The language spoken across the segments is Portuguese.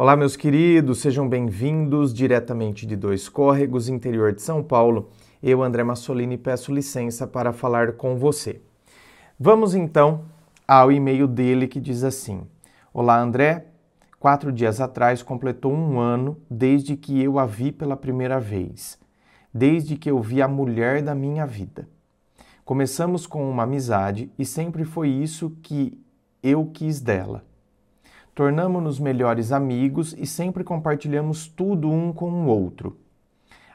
Olá, meus queridos, sejam bem-vindos diretamente de Dois Córregos, interior de São Paulo. Eu, André Massolini, peço licença para falar com você. Vamos então ao e-mail dele que diz assim: Olá, André. Quatro dias atrás completou um ano desde que eu a vi pela primeira vez, desde que eu vi a mulher da minha vida. Começamos com uma amizade e sempre foi isso que eu quis dela tornamo-nos melhores amigos e sempre compartilhamos tudo um com o outro.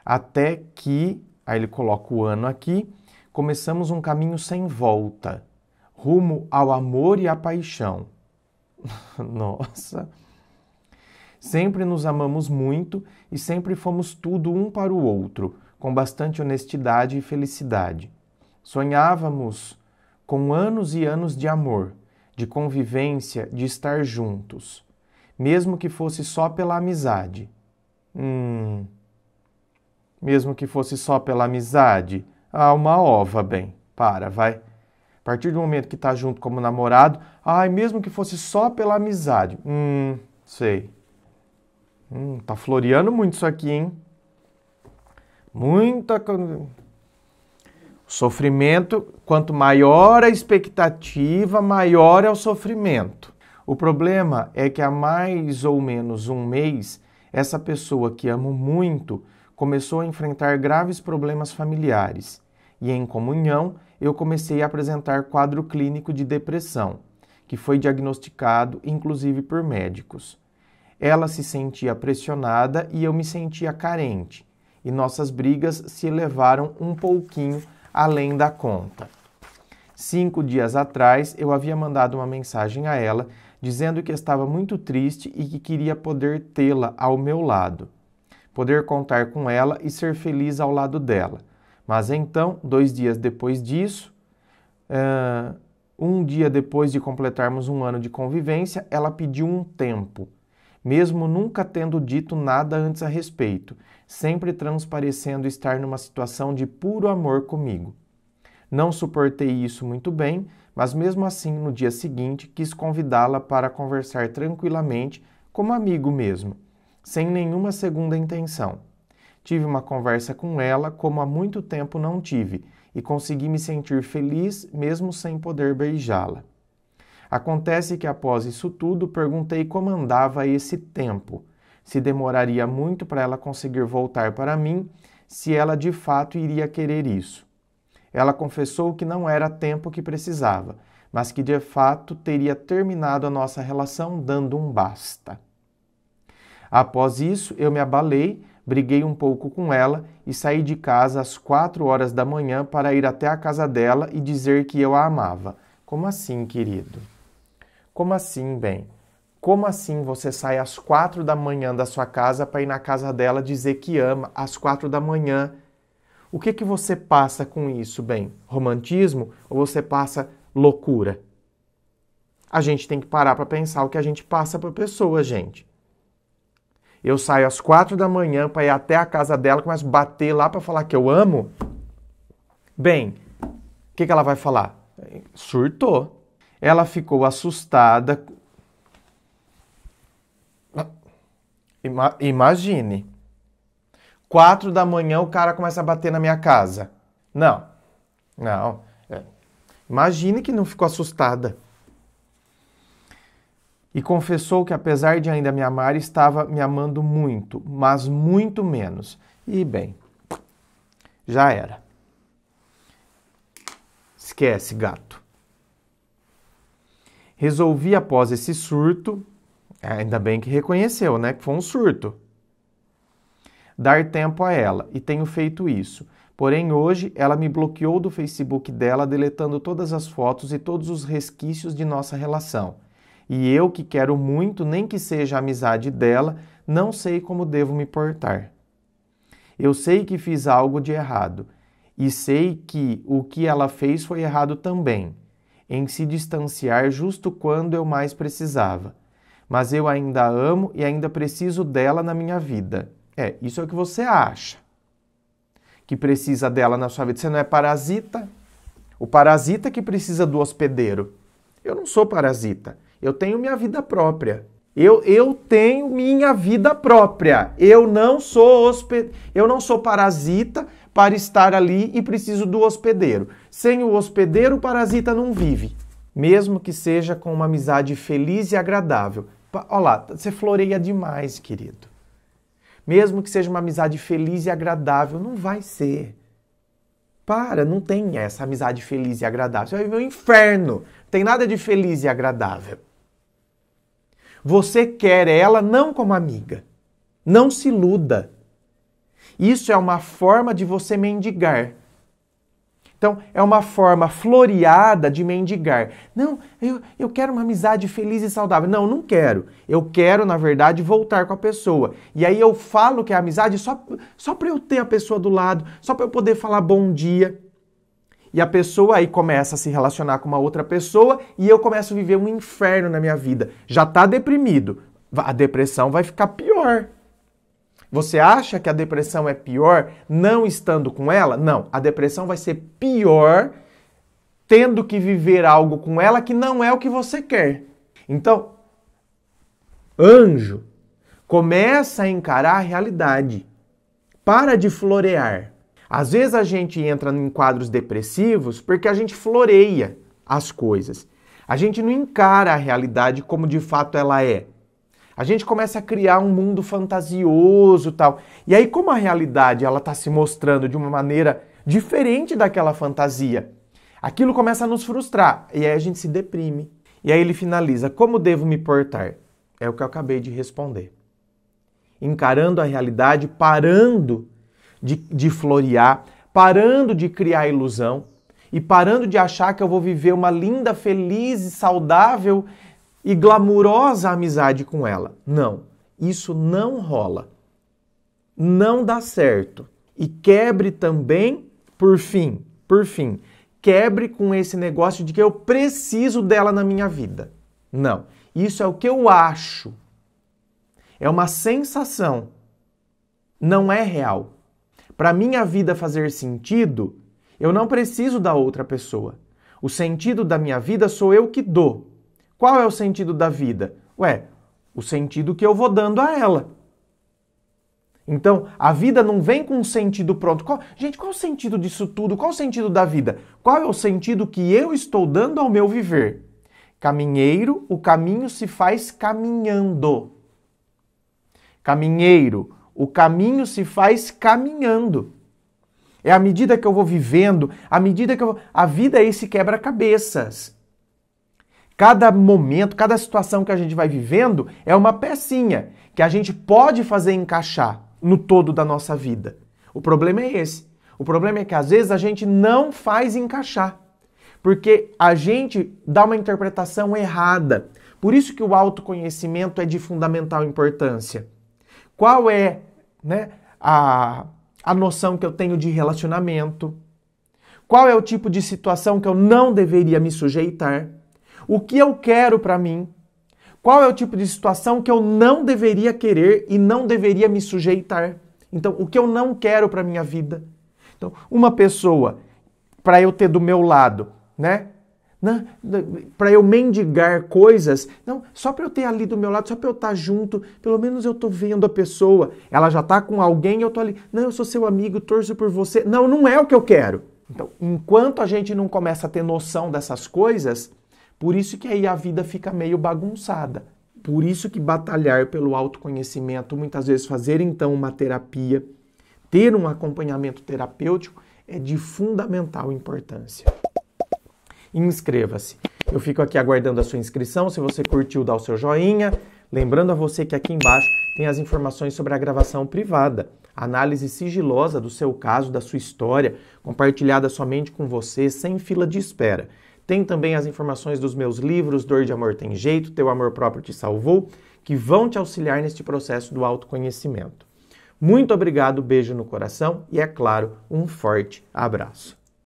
Até que, aí ele coloca o ano aqui, começamos um caminho sem volta, rumo ao amor e à paixão. Nossa! Sempre nos amamos muito e sempre fomos tudo um para o outro, com bastante honestidade e felicidade. Sonhávamos com anos e anos de amor de convivência, de estar juntos, mesmo que fosse só pela amizade. Hum. Mesmo que fosse só pela amizade. Ah, uma ova, bem. Para, vai. A partir do momento que está junto como namorado, ai, mesmo que fosse só pela amizade. Hum, sei. Hum, tá floreando muito isso aqui, hein? Muita. Sofrimento, quanto maior a expectativa, maior é o sofrimento. O problema é que há mais ou menos um mês, essa pessoa que amo muito começou a enfrentar graves problemas familiares. E em comunhão, eu comecei a apresentar quadro clínico de depressão, que foi diagnosticado inclusive por médicos. Ela se sentia pressionada e eu me sentia carente, e nossas brigas se elevaram um pouquinho além da conta. Cinco dias atrás, eu havia mandado uma mensagem a ela dizendo que estava muito triste e que queria poder tê-la ao meu lado, poder contar com ela e ser feliz ao lado dela. Mas então, dois dias depois disso, um dia depois de completarmos um ano de convivência, ela pediu um tempo mesmo nunca tendo dito nada antes a respeito, sempre transparecendo estar numa situação de puro amor comigo. Não suportei isso muito bem, mas mesmo assim, no dia seguinte, quis convidá-la para conversar tranquilamente, como amigo mesmo, sem nenhuma segunda intenção. Tive uma conversa com ela como há muito tempo não tive e consegui me sentir feliz mesmo sem poder beijá-la. Acontece que após isso tudo, perguntei como andava esse tempo, se demoraria muito para ela conseguir voltar para mim, se ela de fato iria querer isso. Ela confessou que não era tempo que precisava, mas que de fato teria terminado a nossa relação dando um basta. Após isso, eu me abalei, briguei um pouco com ela e saí de casa às quatro horas da manhã para ir até a casa dela e dizer que eu a amava. Como assim, querido? Como assim, bem? Como assim você sai às quatro da manhã da sua casa para ir na casa dela dizer que ama às quatro da manhã? O que que você passa com isso, bem? Romantismo ou você passa loucura? A gente tem que parar para pensar o que a gente passa para a pessoa, gente. Eu saio às quatro da manhã para ir até a casa dela, começo a bater lá para falar que eu amo. Bem, o que, que ela vai falar? Surtou. Ela ficou assustada. Ima imagine. Quatro da manhã o cara começa a bater na minha casa. Não, não. É. Imagine que não ficou assustada. E confessou que, apesar de ainda me amar, estava me amando muito, mas muito menos. E bem, já era. Esquece, gato. Resolvi após esse surto, é, ainda bem que reconheceu, né, que foi um surto, dar tempo a ela e tenho feito isso. Porém, hoje ela me bloqueou do Facebook dela, deletando todas as fotos e todos os resquícios de nossa relação. E eu, que quero muito, nem que seja a amizade dela, não sei como devo me portar. Eu sei que fiz algo de errado e sei que o que ela fez foi errado também em se distanciar justo quando eu mais precisava. Mas eu ainda amo e ainda preciso dela na minha vida. É, isso é o que você acha que precisa dela na sua vida. Você não é parasita? O parasita que precisa do hospedeiro. Eu não sou parasita. Eu tenho minha vida própria. Eu, eu tenho minha vida própria. Eu não sou hospe... eu não sou parasita para estar ali e preciso do hospedeiro. Sem o hospedeiro, o parasita não vive, mesmo que seja com uma amizade feliz e agradável. Olha lá, você floreia demais, querido. Mesmo que seja uma amizade feliz e agradável, não vai ser. Para, não tem essa amizade feliz e agradável. Você vai viver um inferno. Não tem nada de feliz e agradável. Você quer ela não como amiga. Não se iluda. Isso é uma forma de você mendigar. Então, é uma forma floreada de mendigar. Não, eu, eu quero uma amizade feliz e saudável. Não, não quero. Eu quero, na verdade, voltar com a pessoa. E aí eu falo que é amizade só, só para eu ter a pessoa do lado, só para eu poder falar bom dia. E a pessoa aí começa a se relacionar com uma outra pessoa e eu começo a viver um inferno na minha vida. Já está deprimido. A depressão vai ficar pior. Você acha que a depressão é pior não estando com ela? Não, a depressão vai ser pior tendo que viver algo com ela que não é o que você quer. Então, anjo, começa a encarar a realidade. Para de florear. Às vezes a gente entra em quadros depressivos porque a gente floreia as coisas. A gente não encara a realidade como de fato ela é a gente começa a criar um mundo fantasioso tal. E aí, como a realidade ela está se mostrando de uma maneira diferente daquela fantasia, aquilo começa a nos frustrar e aí a gente se deprime. E aí ele finaliza: Como devo me portar? É o que eu acabei de responder. Encarando a realidade, parando de, de florear, parando de criar ilusão e parando de achar que eu vou viver uma linda, feliz e saudável e glamurosa amizade com ela. Não, isso não rola. Não dá certo. E quebre também, por fim, por fim, quebre com esse negócio de que eu preciso dela na minha vida. Não, isso é o que eu acho. É uma sensação. Não é real. Para minha vida fazer sentido, eu não preciso da outra pessoa. O sentido da minha vida sou eu que dou. Qual é o sentido da vida? Ué, o sentido que eu vou dando a ela. Então, a vida não vem com um sentido pronto. Qual, gente, qual é o sentido disso tudo? Qual é o sentido da vida? Qual é o sentido que eu estou dando ao meu viver? Caminheiro, o caminho se faz caminhando. Caminheiro, o caminho se faz caminhando. É à medida que eu vou vivendo, à medida que eu vou... A vida é esse quebra-cabeças. Cada momento, cada situação que a gente vai vivendo é uma pecinha que a gente pode fazer encaixar no todo da nossa vida. O problema é esse. O problema é que às vezes a gente não faz encaixar, porque a gente dá uma interpretação errada. Por isso que o autoconhecimento é de fundamental importância. Qual é né, a, a noção que eu tenho de relacionamento? Qual é o tipo de situação que eu não deveria me sujeitar? o que eu quero para mim, qual é o tipo de situação que eu não deveria querer e não deveria me sujeitar. Então, o que eu não quero para minha vida. Então, uma pessoa para eu ter do meu lado, né? Para eu mendigar coisas, não, só para eu ter ali do meu lado, só para eu estar tá junto, pelo menos eu estou vendo a pessoa, ela já está com alguém, eu estou ali, não, eu sou seu amigo, torço por você. Não, não é o que eu quero. Então, enquanto a gente não começa a ter noção dessas coisas, por isso que aí a vida fica meio bagunçada. Por isso que batalhar pelo autoconhecimento, muitas vezes fazer então uma terapia, ter um acompanhamento terapêutico é de fundamental importância. Inscreva-se. Eu fico aqui aguardando a sua inscrição. Se você curtiu, dá o seu joinha. Lembrando a você que aqui embaixo tem as informações sobre a gravação privada, análise sigilosa do seu caso, da sua história, compartilhada somente com você, sem fila de espera. Tem também as informações dos meus livros Dor de Amor Tem Jeito, Teu Amor Próprio Te Salvou, que vão te auxiliar neste processo do autoconhecimento. Muito obrigado, beijo no coração e, é claro, um forte abraço.